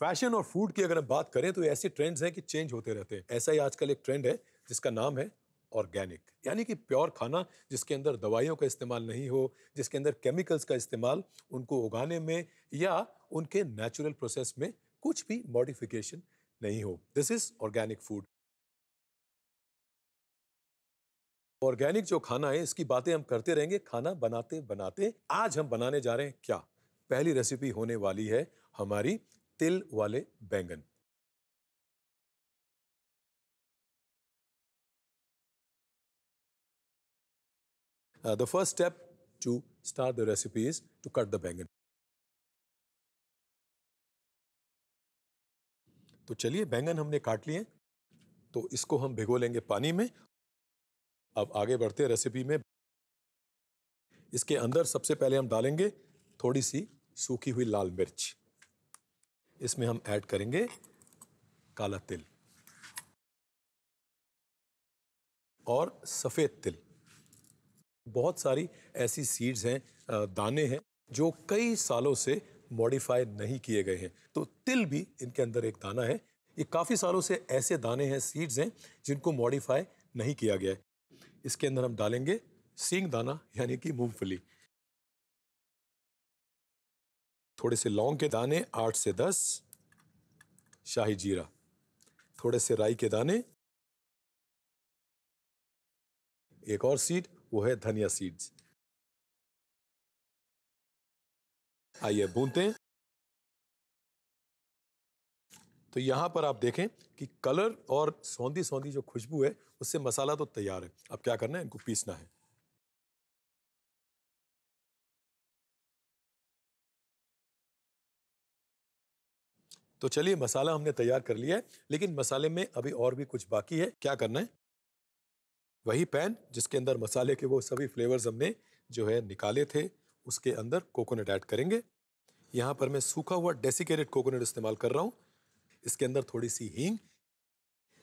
Fashion और food की अगर हम बात करें तो ऐसे ट्रेंड्स हैं कि चेंज होते रहते हैं ऐसा ही आजकल एक ट्रेंड है जिसका नाम है ऑर्गेनिक यानी कि प्योर खाना जिसके अंदर दवाइयों का इस्तेमाल नहीं हो जिसके अंदर केमिकल्स का इस्तेमाल उनको उगाने में या उनके नेचुरल प्रोसेस में कुछ भी मॉडिफिकेशन नहीं हो this is organic food organic जो खाना है इसकी बातें हम करते रहेंगे खाना बनाते बनाते आज हम बनाने जा रहे हैं क्या पहली रेसिपी होने वाली है हमारी तिल वाले बैंगन the first step to start the recipe is to cut the बैंगन तो चलिए बैंगन हमने काट लिए तो इसको हम भिगो लेंगे पानी में अब आगे बढ़ते रेसिपी में इसके अंदर सबसे पहले हम डालेंगे थोड़ी सी सूखी हुई लाल मिर्च इसमें हम ऐड करेंगे काला तिल और सफ़ेद तिल बहुत सारी ऐसी सीड्स हैं दाने हैं जो कई सालों से मॉडिफाई नहीं किए गए हैं तो तिल भी इनके अंदर एक दाना है ये काफ़ी सालों से ऐसे दाने हैं सीड्स हैं जिनको मॉडिफाई नहीं किया गया है इसके अंदर हम डालेंगे सींग दाना यानी कि मूंगफली थोड़े से लौंग के दाने आठ से दस शाही जीरा थोड़े से राई के दाने एक और सीड वो है धनिया सीड्स आइए बूंदते तो यहां पर आप देखें कि कलर और सौंधी सौंधी जो खुशबू है उससे मसाला तो तैयार है अब क्या करना है इनको पीसना है तो चलिए मसाला हमने तैयार कर लिया है लेकिन मसाले में अभी और भी कुछ बाकी है क्या करना है वही पैन जिसके अंदर मसाले के वो सभी फ्लेवर्स हमने जो है निकाले थे उसके अंदर कोकोनट ऐड करेंगे यहाँ पर मैं सूखा हुआ डेसिकेटेड कोकोनट इस्तेमाल कर रहा हूँ इसके अंदर थोड़ी सी हींग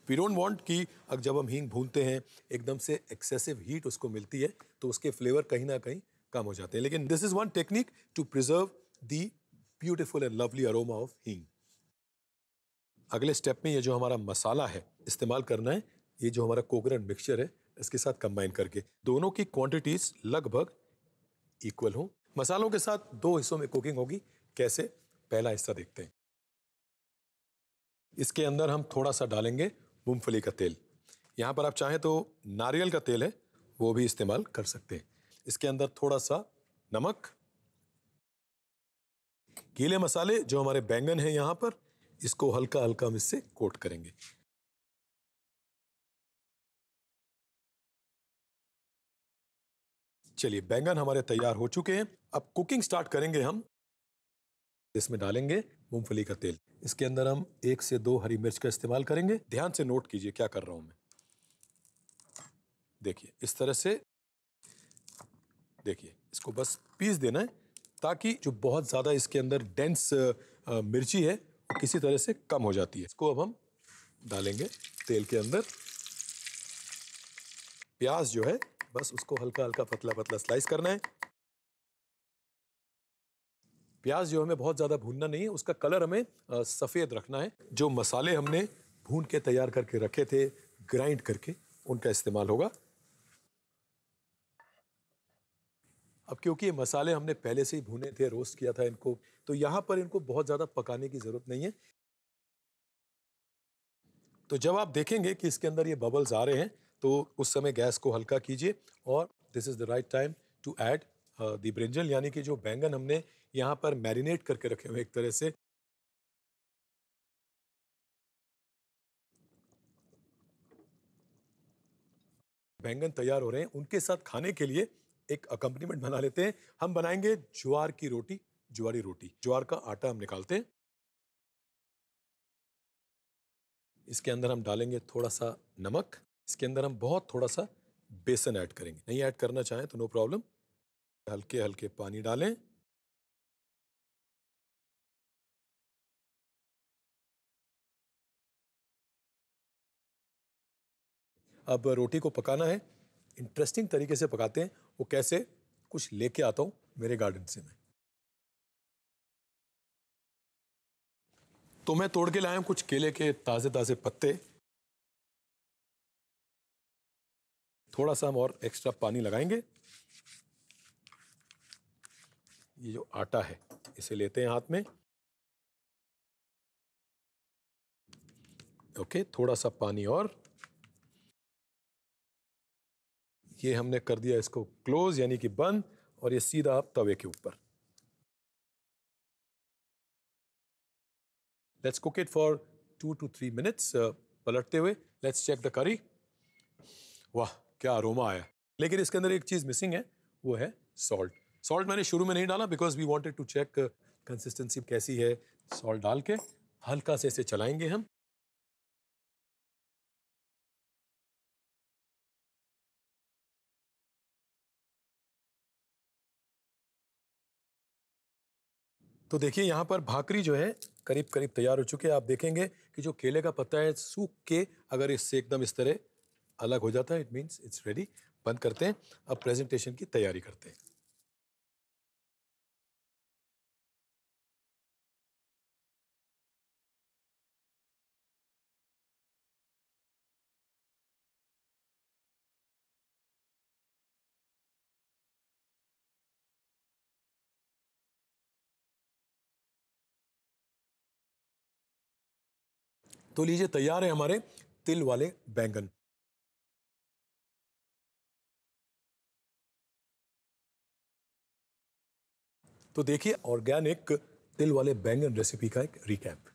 वी डोंट वॉन्ट कि अब जब हम हींग भूनते हैं एकदम से एक्सेसिव हीट उसको मिलती है तो उसके फ्लेवर कहीं ना कहीं कम हो जाते हैं लेकिन this is one technique to preserve the beautiful and lovely aroma of hing अगले स्टेप में ये जो हमारा मसाला है इस्तेमाल करना है ये जो हमारा कोकोनट मिक्सचर है इसके साथ कंबाइन करके दोनों की क्वांटिटीज लगभग इक्वल हो मसालों के साथ दो हिस्सों में कुकिंग होगी कैसे पहला हिस्सा देखते हैं इसके अंदर हम थोड़ा सा डालेंगे मूंगफली का तेल यहाँ पर आप चाहें तो नारियल का तेल है वो भी इस्तेमाल कर सकते हैं इसके अंदर थोड़ा सा नमक गीले मसाले जो हमारे बैंगन है यहाँ पर इसको हल्का हल्का हम इससे कोट करेंगे चलिए बैंगन हमारे तैयार हो चुके हैं अब कुकिंग स्टार्ट करेंगे हम इसमें डालेंगे मूंगफली का तेल इसके अंदर हम एक से दो हरी मिर्च का इस्तेमाल करेंगे ध्यान से नोट कीजिए क्या कर रहा हूं मैं देखिए इस तरह से देखिए इसको बस पीस देना है ताकि जो बहुत ज़्यादा इसके अंदर डेंस मिर्ची है किसी तरह से कम हो जाती है इसको अब हम डालेंगे तेल के अंदर प्याज जो है बस उसको हल्का हल्का पतला पतला स्लाइस करना है प्याज जो हमें बहुत ज़्यादा भूनना नहीं है उसका कलर हमें सफ़ेद रखना है जो मसाले हमने भून के तैयार करके रखे थे ग्राइंड करके उनका इस्तेमाल होगा अब क्योंकि ये मसाले हमने पहले से ही भूने थे रोस्ट किया था इनको तो यहाँ पर इनको बहुत ज़्यादा पकाने की ज़रूरत नहीं है तो जब आप देखेंगे कि इसके अंदर ये बबल्स आ रहे हैं तो उस समय गैस को हल्का कीजिए और this is the right time to add the brinjal यानी कि जो बैंगन हमने यहाँ पर मैरिनेट करके रखे हुए एक तरह से बैंगन तैयार हो रहे हैं उनके साथ खाने के लिए एक अकम्पनीमेंट बना लेते हैं हम बनाएंगे ज्वार की रोटी ज्वारी रोटी ज्वार का आटा हम निकालते हैं इसके अंदर हम डालेंगे थोड़ा सा नमक इसके अंदर हम बहुत थोड़ा सा बेसन ऐड करेंगे नहीं ऐड करना चाहें तो नो प्रॉब्लम हल्के हल्के पानी डालें अब रोटी को पकाना है इंटरेस्टिंग तरीके से पकाते हैं वो कैसे कुछ लेके आता हूँ मेरे गार्डन से मैं तो मैं तोड़ के लाया हूं कुछ केले के ताज़े ताज़े पत्ते थोड़ा सा हम और एक्स्ट्रा पानी लगाएंगे ये जो आटा है इसे लेते हैं हाथ में ओके थोड़ा सा पानी और ये हमने कर दिया इसको क्लोज यानी कि बंद और ये सीधा आप तवे के ऊपर let's cook it for two two three minutes पलटते हुए लेट्स चेक द करी वाह क्या अरोमा आया लेकिन इसके अंदर एक चीज़ मिसिंग है वो है सॉल्ट सॉल्ट मैंने शुरू में नहीं डाला because we wanted to check consistency कैसी है सॉल्ट डाल के हल्का से इसे चलाएंगे हम तो देखिए यहाँ पर भाकरी जो है करीब करीब तैयार हो चुके हैं आप देखेंगे कि जो केले का पत्ता है सूख के अगर इससे एकदम इस तरह अलग हो जाता है इट मीन्स इट्स रेडी बंद करते हैं अब प्रेजेंटेशन की तैयारी करते हैं तो लीजिए तैयार है हमारे तिल वाले बैंगन तो देखिए ऑर्गेनिक तिल वाले बैंगन रेसिपी का एक रिकैप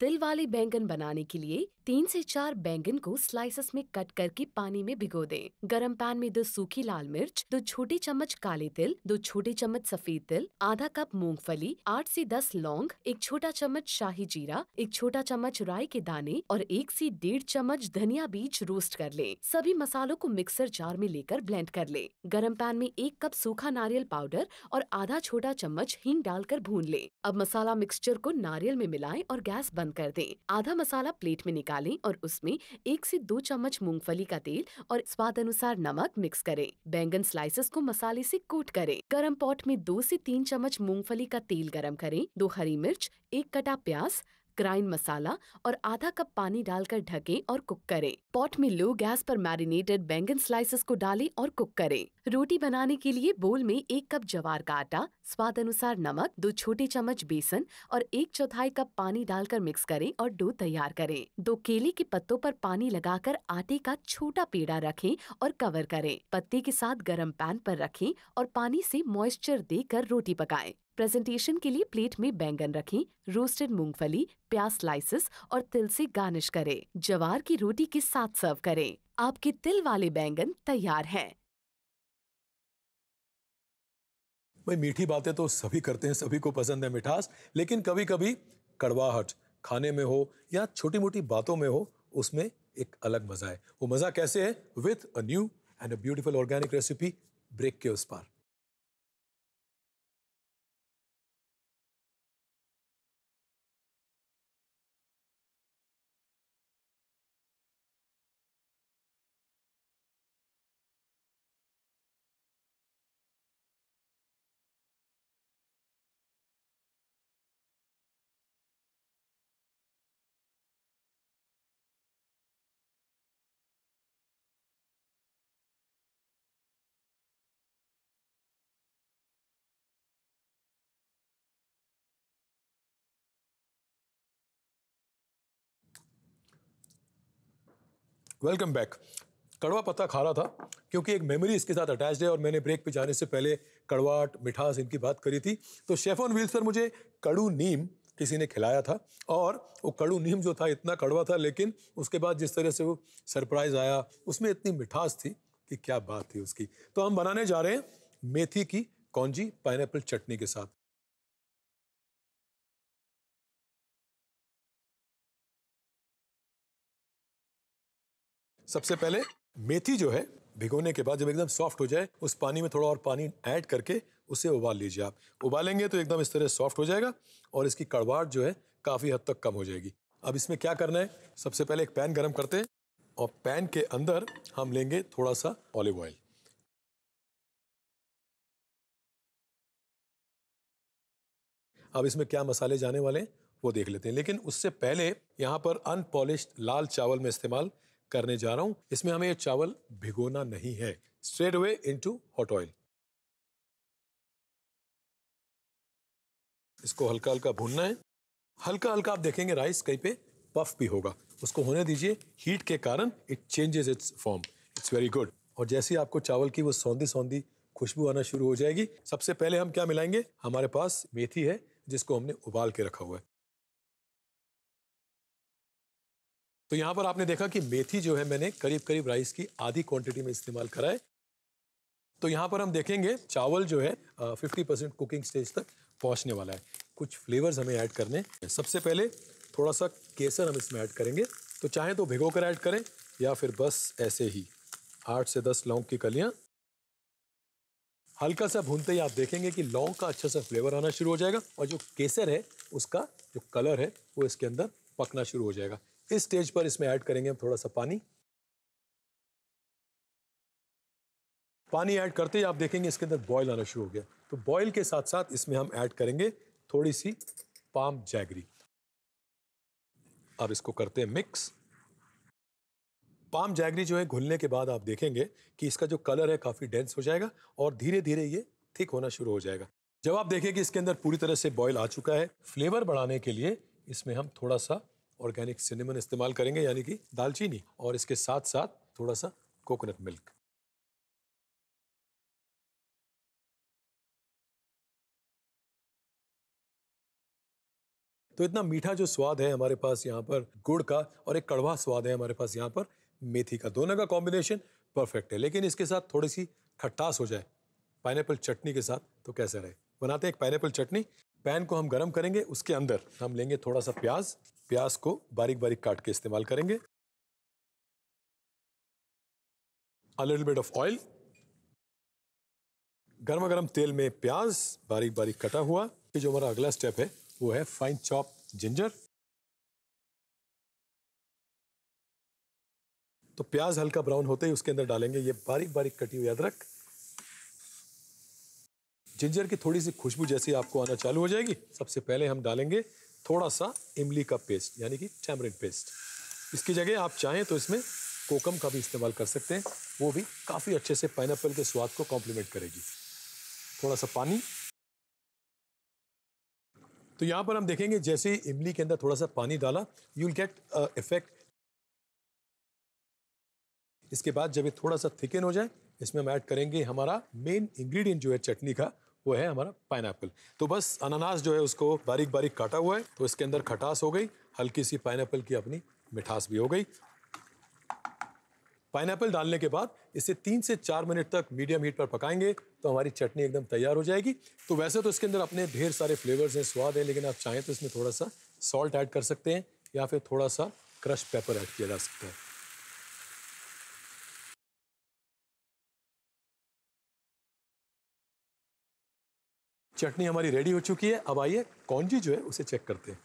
तिल वाले बैंगन बनाने के लिए तीन से चार बैंगन को स्लाइसेस में कट करके पानी में भिगो दें। गरम पैन में दो सूखी लाल मिर्च दो छोटे चम्मच काले तिल दो छोटे चम्मच सफेद तिल आधा कप मूंगफली आठ से दस लौंग एक छोटा चम्मच शाही जीरा एक छोटा चम्मच राई के दाने और एक से डेढ़ चम्मच धनिया बीज रोस्ट कर ले सभी मसालों को मिक्सर जार में लेकर ब्लेंड कर ले गर्म पैन में एक कप सूखा नारियल पाउडर और आधा छोटा चम्मच हींग डालकर भून ले अब मसाला मिक्सचर को नारियल में मिलाएं और गैस बंद कर दें आधा मसाला प्लेट में निकाल डालें और उसमें एक से दो चम्मच मूंगफली का तेल और स्वाद अनुसार नमक मिक्स करें बैंगन स्लाइसेस को मसाले से कोट करें गरम पॉट में दो से तीन चम्मच मूंगफली का तेल गरम करें दो हरी मिर्च एक कटा प्याज ग्राइंड मसाला और आधा कप पानी डालकर ढकें और कुक करें पॉट में लो गैस पर मैरिनेटेड बैंगन स्लाइसेस को डालें और कुक करें रोटी बनाने के लिए बोल में एक कप जवार का आटा स्वाद अनुसार नमक दो छोटे चम्मच बेसन और एक चौथाई कप पानी डालकर मिक्स करें और डो तैयार करें दो केले के पत्तों पर पानी लगाकर आटे का छोटा पेड़ा रखें और कवर करें पत्ते के साथ गर्म पैन पर रखें और पानी से मॉइस्चर देकर रोटी पकाएं प्रेजेंटेशन के लिए प्लेट में बैंगन रखें रोस्टेड मूंगफली प्याज स्लाइसेस और तिल से गार्निश करें जवार की रोटी के साथ सर्व करें आपके तिल वाले बैंगन तैयार हैं भाई मीठी बातें तो सभी करते हैं सभी को पसंद है मिठास लेकिन कभी कभी कड़वाहट खाने में हो या छोटी मोटी बातों में हो उसमें एक अलग मजा है वो मजा कैसे है with a new and a beautiful organic recipe break के उस पार वेलकम बैक कड़वा पत्ता खा रहा था क्योंकि एक मेमोरी इसके साथ अटैच है और मैंने ब्रेक पे जाने से पहले कड़वाट मिठास इनकी बात करी थी तो शेफ ऑन व्हील्स पर मुझे कड़ू नीम किसी ने खिलाया था और वो कड़ू नीम जो था इतना कड़वा था लेकिन उसके बाद जिस तरह से वो सरप्राइज़ आया उसमें इतनी मिठास थी कि क्या बात थी उसकी तो हम बनाने जा रहे हैं मेथी की कौंजी पाइनएप्पल चटनी के साथ सबसे पहले मेथी जो है भिगोने के बाद जब एकदम सॉफ्ट हो जाए उस पानी में थोड़ा और पानी ऐड करके उसे उबाल लीजिए आप उबालेंगे तो एकदम इस तरह सॉफ्ट हो जाएगा और इसकी कड़वाहट जो है काफ़ी हद तक कम हो जाएगी अब इसमें क्या करना है सबसे पहले एक पैन गर्म करते हैं और पैन के अंदर हम लेंगे थोड़ा सा ऑलिव ऑयल अब इसमें क्या मसाले जाने वाले हैं वो देख लेते हैं लेकिन उससे पहले यहाँ पर अनपॉलिश लाल चावल में इस्तेमाल करने जा रहा हूँ इसमें हमें चावल भिगोना नहीं है straight away into hot oil इसको हल्का हल्का भूनना है हल्का हल्का आप देखेंगे राइस कहीं पे पफ भी होगा उसको होने दीजिए हीट के कारण it changes its form it's very good और जैसे ही आपको चावल की वो सौंधी सौंधी खुशबू आना शुरू हो जाएगी सबसे पहले हम क्या मिलाएंगे हमारे पास मेथी है जिसको हमने उबाल के रखा हुआ है तो यहाँ पर आपने देखा कि मेथी जो है मैंने करीब करीब राइस की आधी क्वांटिटी में इस्तेमाल करा है तो यहाँ पर हम देखेंगे चावल जो है फिफ्टी परसेंट कुकिंग स्टेज तक पहुँचने वाला है कुछ फ्लेवर्स हमें ऐड करने हैं सबसे पहले थोड़ा सा केसर हम इसमें ऐड करेंगे तो चाहे तो भिगो कर ऐड करें या फिर बस ऐसे ही आठ से दस लौंग की कलियाँ हल्का सा भूनते ही आप देखेंगे कि लौंग का अच्छा सा फ्लेवर आना शुरू हो जाएगा और जो केसर है उसका जो कलर है वो इसके अंदर पकना शुरू हो जाएगा इस स्टेज पर इसमें ऐड करेंगे हम थोड़ा सा पानी पानी ऐड करते ही आप देखेंगे इसके अंदर बॉयल आना शुरू हो गया तो बॉयल के साथ साथ इसमें हम ऐड करेंगे थोड़ी सी पाम जैगरी अब इसको करते हैं मिक्स पाम जैगरी जो है घुलने के बाद आप देखेंगे कि इसका जो कलर है काफ़ी डेंस हो जाएगा और धीरे धीरे ये थिक होना शुरू हो जाएगा जब आप देखेंगे इसके अंदर पूरी तरह से बॉयल आ चुका है फ्लेवर बढ़ाने के लिए इसमें हम थोड़ा सा ऑर्गेनिक सिनेमन इस्तेमाल करेंगे यानी कि दालचीनी और इसके साथ साथ थोड़ा सा कोकोनट मिल्क तो इतना मीठा जो स्वाद है हमारे पास यहाँ पर गुड़ का और एक कड़वा स्वाद है हमारे पास यहाँ पर मेथी का दोनों का कॉम्बिनेशन परफेक्ट है लेकिन इसके साथ थोड़ी सी खट्टास हो जाए पाइन चटनी के साथ तो कैसा रहे बनाते हैं एक पाइन चटनी पैन को हम गरम करेंगे उसके अंदर हम लेंगे थोड़ा सा प्याज प्याज को बारीक बारीक काट के इस्तेमाल करेंगे a little bit of oil गर्मा गर्म तेल में प्याज बारीक बारीक कटा हुआ फिर जो हमारा अगला स्टेप है वो है फाइन चॉप जिंजर तो प्याज हल्का ब्राउन होते ही उसके अंदर डालेंगे ये बारीक बारीक कटी हुई अदरक जिंजर की थोड़ी सी खुशबू जैसी आपको आना चालू हो जाएगी सबसे पहले हम डालेंगे थोड़ा सा इमली का पेस्ट यानी कि टैमरिन पेस्ट इसकी जगह आप चाहें तो इसमें कोकम का भी इस्तेमाल कर सकते हैं वो भी काफ़ी अच्छे से पाइन के स्वाद को कॉम्प्लीमेंट करेगी थोड़ा सा पानी तो यहाँ पर हम देखेंगे जैसे ही इमली के अंदर थोड़ा सा पानी डाला यू विल गेट इफेक्ट इसके बाद जब ये थोड़ा सा थिकन हो जाए इसमें हम ऐड करेंगे हमारा मेन इंग्रेडिएंट जो है चटनी का वो है हमारा पाइन तो बस अनानास जो है उसको बारीक बारीक काटा हुआ है तो इसके अंदर खटास हो गई हल्की सी पाइन की अपनी मिठास भी हो गई पाइन डालने के बाद इसे तीन से चार मिनट तक मीडियम हीट पर पकाएंगे तो हमारी चटनी एकदम तैयार हो जाएगी तो वैसे तो इसके अंदर अपने ढेर सारे फ्लेवर्स हैं स्वाद हैं लेकिन आप चाहें तो इसमें थोड़ा सा सॉल्ट ऐड कर सकते हैं या फिर थोड़ा सा क्रश पेपर ऐड किया जा सकता है चटनी हमारी रेडी हो चुकी है अब आइए कौनजी जो है उसे चेक करते हैं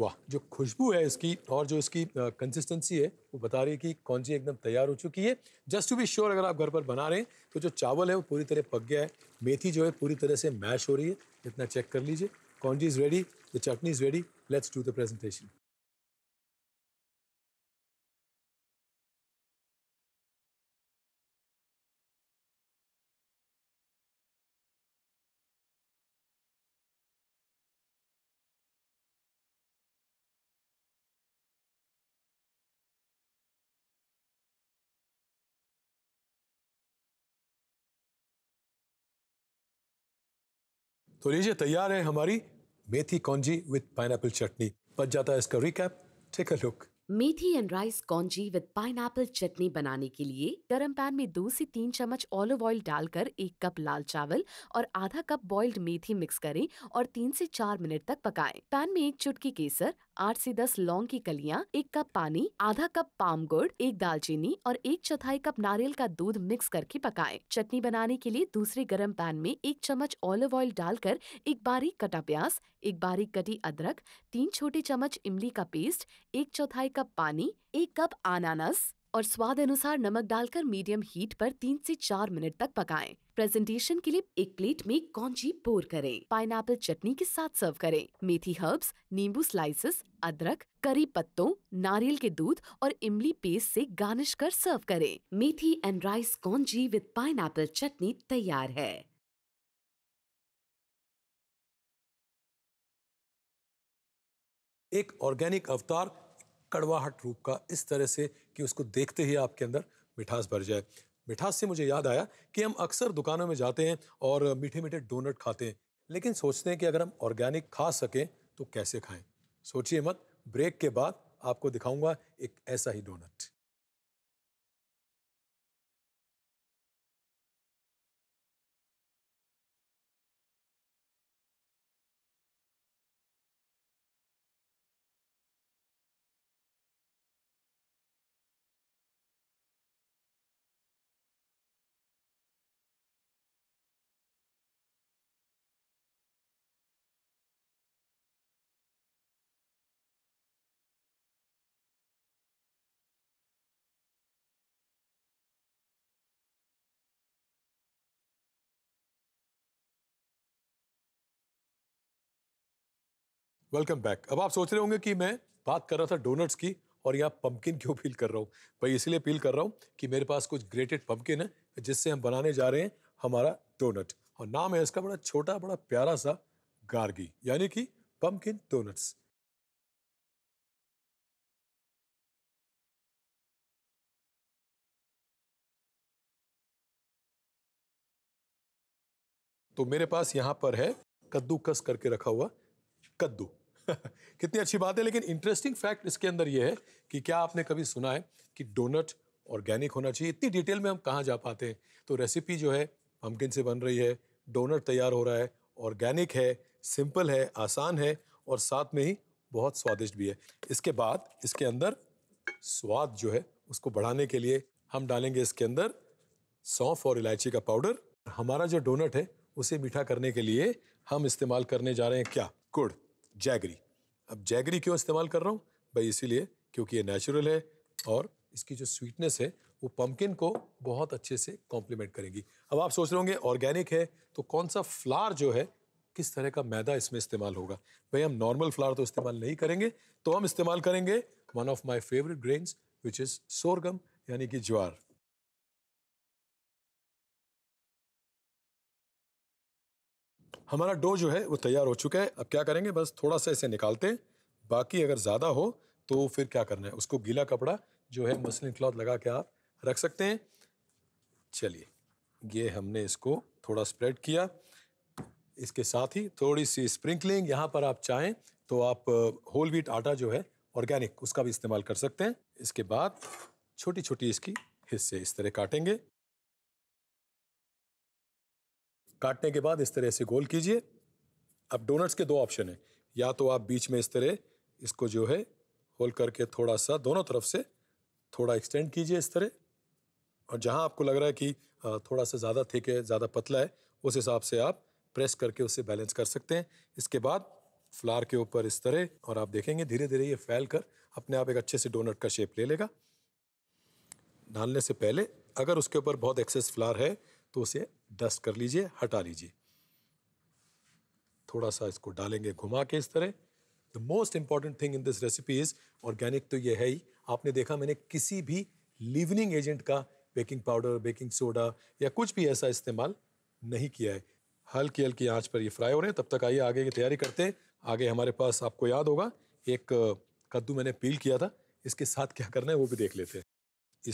वाह जो खुशबू है इसकी और जो इसकी कंसिस्टेंसी है वो बता रही है कि कौनजी एकदम तैयार हो चुकी है जस्ट टू बी श्योर अगर आप घर पर बना रहे हैं तो जो चावल है वो पूरी तरह पक गया है मेथी जो है पूरी तरह से मैश हो रही है इतना चेक कर लीजिए congee is ready the chutney is ready let's do the presentation तो लीजिए तैयार है हमारी मेथी कौनजी विद एपल चटनी बच जाता है इसका recap take a look methi and rice congee with apple chutney बनाने के लिए गरम पैन में दो से तीन चम्मच ऑलिव ऑयल डालकर एक कप लाल चावल और आधा कप बॉइल्ड मेथी मिक्स करें और तीन से चार मिनट तक पकाएं। पैन में एक चुटकी केसर आठ से दस लौंग की कलियां, एक कप पानी आधा कप पाम गुड़ एक दालचीनी और एक चौथाई कप नारियल का दूध मिक्स करके पकाएं। चटनी बनाने के लिए दूसरे गरम पैन में एक चम्मच ऑलिव ऑयल डालकर एक बारीक कटा प्याज एक बारीक कटी अदरक तीन छोटे चम्मच इमली का पेस्ट एक चौथाई कप पानी एक कप अनानास और स्वाद अनुसार नमक डालकर मीडियम हीट पर तीन से चार मिनट तक पकाएं। प्रेजेंटेशन के लिए एक प्लेट में कौनजी पोर करें पाइन चटनी के साथ सर्व करें मेथी हर्ब्स नींबू स्लाइसेस अदरक करी पत्तों नारियल के दूध और इमली पेस्ट से गार्निश कर सर्व करें methi and rice congee with pine chutney तैयार है एक ऑर्गेनिक अवतार कड़वाहट रूप का इस तरह से कि उसको देखते ही आपके अंदर मिठास भर जाए मिठास से मुझे याद आया कि हम अक्सर दुकानों में जाते हैं और मीठे मीठे डोनट खाते हैं लेकिन सोचते हैं कि अगर हम ऑर्गेनिक खा सकें तो कैसे खाएं सोचिए मत ब्रेक के बाद आपको दिखाऊंगा एक ऐसा ही डोनट वेलकम बैक अब आप सोच रहे होंगे कि मैं बात कर रहा था डोनट्स की और यहाँ पम्पकिन क्यों अपील कर रहा हूँ भाई इसलिए अपील कर रहा हूँ कि मेरे पास कुछ ग्रेटेड पम्पकिन है जिससे हम बनाने जा रहे हैं हमारा डोनट और नाम है इसका बड़ा छोटा बड़ा प्यारा सा गार्गी यानी कि पम्पकिन डोनट्स तो मेरे पास यहाँ पर है कद्दूकस करके रखा हुआ कद्दू कितनी अच्छी बात है लेकिन इंटरेस्टिंग फैक्ट इसके अंदर ये है कि क्या आपने कभी सुना है कि डोनट ऑर्गेनिक होना चाहिए इतनी डिटेल में हम कहाँ जा पाते हैं तो रेसिपी जो है पम्पकिन से बन रही है डोनट तैयार हो रहा है ऑर्गेनिक है सिंपल है आसान है और साथ में ही बहुत स्वादिष्ट भी है इसके बाद इसके अंदर स्वाद जो है उसको बढ़ाने के लिए हम डालेंगे इसके अंदर सौंफ और इलायची का पाउडर हमारा जो डोनट है उसे मीठा करने के लिए हम इस्तेमाल करने जा रहे हैं क्या गुड़ जैगरी अब जैगरी क्यों इस्तेमाल कर रहा हूँ भाई इसीलिए क्योंकि ये नेचुरल है और इसकी जो स्वीटनेस है वो पम्पकिन को बहुत अच्छे से कॉम्प्लीमेंट करेगी अब आप सोच रहे होंगे ऑर्गेनिक है तो कौन सा फ्लार जो है किस तरह का मैदा इसमें इस्तेमाल होगा भाई हम नॉर्मल फ्लावर तो इस्तेमाल नहीं करेंगे तो हम इस्तेमाल करेंगे one of my favourite grains which is sorghum यानी कि ज्वार हमारा डो जो है वो तैयार हो चुका है अब क्या करेंगे बस थोड़ा सा इसे निकालते हैं बाकी अगर ज़्यादा हो तो फिर क्या करना है उसको गीला कपड़ा जो है मसलिन क्लॉथ लगा के आप रख सकते हैं चलिए ये हमने इसको थोड़ा स्प्रेड किया इसके साथ ही थोड़ी सी स्प्रिंकलिंग यहाँ पर आप चाहें तो आप होल व्हीट आटा जो है ऑर्गेनिक उसका भी इस्तेमाल कर सकते हैं इसके बाद छोटी छोटी इसकी हिस्से इस तरह काटेंगे काटने के बाद इस तरह से गोल कीजिए अब डोनट्स के दो ऑप्शन हैं या तो आप बीच में इस तरह इसको जो है होल करके थोड़ा सा दोनों तरफ से थोड़ा एक्सटेंड कीजिए इस तरह और जहाँ आपको लग रहा है कि थोड़ा सा ज़्यादा थिक है ज़्यादा पतला है उस हिसाब से आप प्रेस करके उसे बैलेंस कर सकते हैं इसके बाद फ्लार के ऊपर इस तरह और आप देखेंगे धीरे धीरे ये फैल कर अपने आप एक अच्छे से डोनट का शेप ले लेगा डालने से पहले अगर उसके ऊपर बहुत एक्सेस फ्लार है तो उसे डस्ट कर लीजिए हटा लीजिए थोड़ा सा इसको डालेंगे घुमा के इस तरह the most important thing in this recipe is organic तो ये है ही आपने देखा मैंने किसी भी लिवनिंग एजेंट का बेकिंग पाउडर बेकिंग सोडा या कुछ भी ऐसा इस्तेमाल नहीं किया है हल्की हल्की आंच पर ये फ्राई हो रहे हैं तब तक आइए आगे की तैयारी करते हैं आगे हमारे पास आपको याद होगा एक कद्दू मैंने पील किया था इसके साथ क्या करना है वो भी देख लेते हैं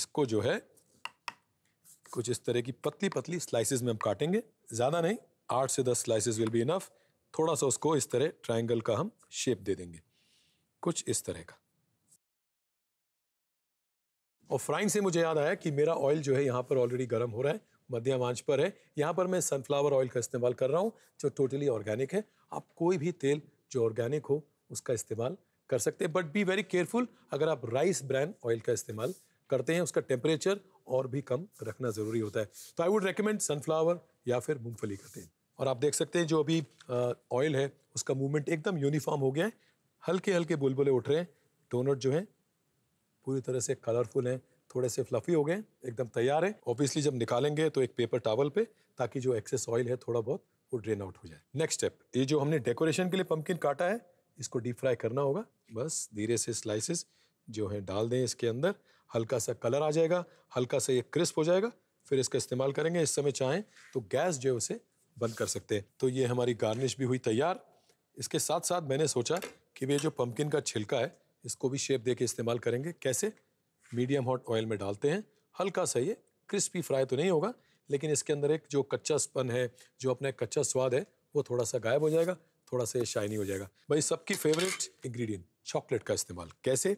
इसको जो है कुछ इस तरह की पतली पतली स्लाइसेस में हम काटेंगे ज़्यादा नहीं आठ से दस स्लाइसेस विल बी इनफ थोड़ा सा उसको इस तरह ट्रायंगल का हम शेप दे देंगे कुछ इस तरह का और फ्राइंग से मुझे याद आया कि मेरा ऑयल जो है यहाँ पर ऑलरेडी गर्म हो रहा है मध्यम आंच पर है यहाँ पर मैं सनफ्लावर ऑयल का इस्तेमाल कर रहा हूँ जो टोटली ऑर्गेनिक है आप कोई भी तेल जो ऑर्गेनिक हो उसका इस्तेमाल कर सकते हैं बट बी वेरी केयरफुल अगर आप राइस ब्रैंड ऑयल का इस्तेमाल करते हैं उसका टेम्परेचर और भी कम रखना ज़रूरी होता है तो आई वुड रिकमेंड सनफ्लावर या फिर मूँगफली का तेल और आप देख सकते हैं जो अभी ऑयल है उसका मूवमेंट एकदम यूनिफॉर्म हो गया है हल्के हल्के बुलबुले उठ रहे हैं डोनट जो हैं पूरी तरह से कलरफुल हैं थोड़े से फ्लफी हो गए एकदम तैयार है ऑब्वियसली जब निकालेंगे तो एक पेपर टावल पे ताकि जो एक्सेस ऑयल है थोड़ा बहुत वो ड्रेन आउट हो जाए नेक्स्ट स्टेप ये जो हमने डेकोरेशन के लिए पम्पकिन काटा है इसको डीप फ्राई करना होगा बस धीरे से स्लाइसेस जो है डाल दें इसके अंदर हल्का सा कलर आ जाएगा हल्का सा ये क्रिस्प हो जाएगा फिर इसका इस्तेमाल करेंगे इस समय चाहें तो गैस जो है उसे बंद कर सकते हैं तो ये हमारी गार्निश भी हुई तैयार इसके साथ साथ मैंने सोचा कि ये जो पम्पकिन का छिलका है इसको भी शेप दे के इस्तेमाल करेंगे कैसे मीडियम हॉट ऑयल में डालते हैं हल्का सा ये क्रिस्पी फ्राई तो नहीं होगा लेकिन इसके अंदर एक जो कच्चा स्पन है जो अपना कच्चा स्वाद है वो थोड़ा सा गायब हो जाएगा थोड़ा सा शाइनी हो जाएगा भाई सबकी फेवरेट इंग्रेडिएंट चॉकलेट का इस्तेमाल कैसे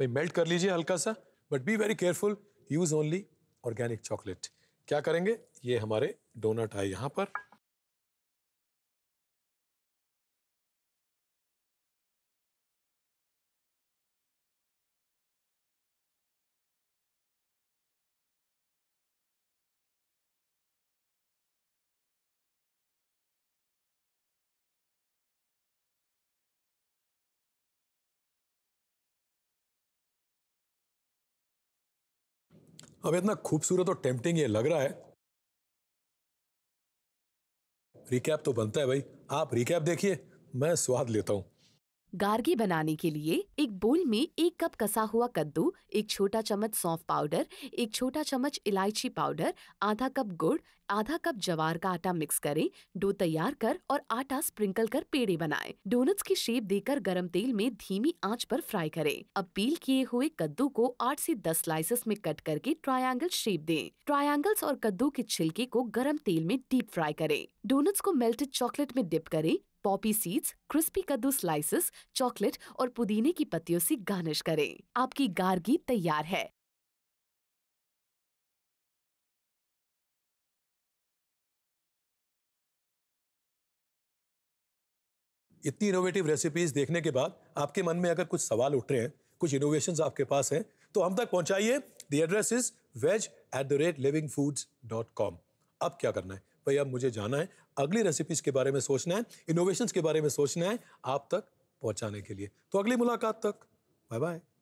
भाई मेल्ट कर लीजिए हल्का सा but be very careful use only organic chocolate क्या करेंगे ये हमारे डोनट आए यहाँ पर अब इतना खूबसूरत और टेम्पटिंग ये लग रहा है रिकैप तो बनता है भाई आप रिकैप देखिए मैं स्वाद लेता हूँ गार्गी बनाने के लिए एक बोल में एक कप कसा हुआ कद्दू एक छोटा चम्मच सौंफ पाउडर एक छोटा चम्मच इलायची पाउडर आधा कप गुड़ आधा कप जवार का आटा मिक्स करें डो तैयार कर और आटा स्प्रिंकल कर पेड़े बनाएं। डोनट्स की शेप देकर गरम तेल में धीमी आंच पर फ्राई करें अब पील किए हुए कद्दू को आठ से दस स्लाइसेस में कट करके ट्रायंगल शेप दें ट्रायंगल्स और कद्दू के छिलके को गर्म तेल में डीप फ्राई करें डोनट्स को मेल्टेड चॉकलेट में डिप करें पॉपी सीड्स क्रिस्पी कद्दू स्लाइसेस चॉकलेट और पुदीने की पत्तियों से गार्निश करें आपकी गार्गी तैयार है इतनी इनोवेटिव रेसिपीज देखने के बाद आपके मन में अगर कुछ सवाल उठ रहे हैं कुछ इनोवेशन आपके पास हैं तो हम तक पहुंचाइए the address is veg at the rate living foods dot com अब क्या करना है भाई अब मुझे जाना है अगली रेसिपीज के बारे में सोचना है इनोवेशन के बारे में सोचना है आप तक पहुंचाने के लिए तो अगली मुलाकात तक बाय बाय